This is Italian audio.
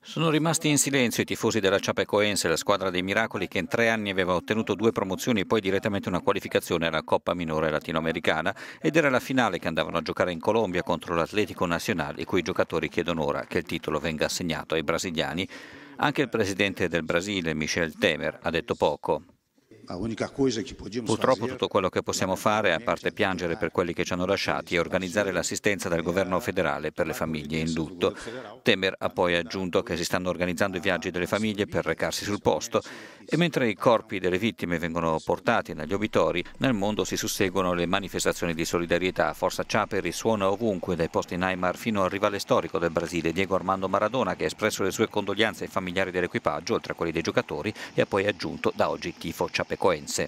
Sono rimasti in silenzio i tifosi della Chapecoense, la squadra dei miracoli che in tre anni aveva ottenuto due promozioni e poi direttamente una qualificazione alla Coppa Minore Latinoamericana ed era la finale che andavano a giocare in Colombia contro l'Atletico Nazionale, i cui giocatori chiedono ora che il titolo venga assegnato ai brasiliani. Anche il presidente del Brasile, Michel Temer, ha detto poco. Purtroppo tutto quello che possiamo fare, a parte piangere per quelli che ci hanno lasciati, è organizzare l'assistenza del governo federale per le famiglie in lutto. Temer ha poi aggiunto che si stanno organizzando i viaggi delle famiglie per recarsi sul posto e mentre i corpi delle vittime vengono portati negli obitori, nel mondo si susseguono le manifestazioni di solidarietà. Forza Ciape risuona ovunque, dai posti Neymar fino al rivale storico del Brasile, Diego Armando Maradona, che ha espresso le sue condoglianze ai familiari dell'equipaggio, oltre a quelli dei giocatori, e ha poi aggiunto da oggi tifo Ciape. coinse.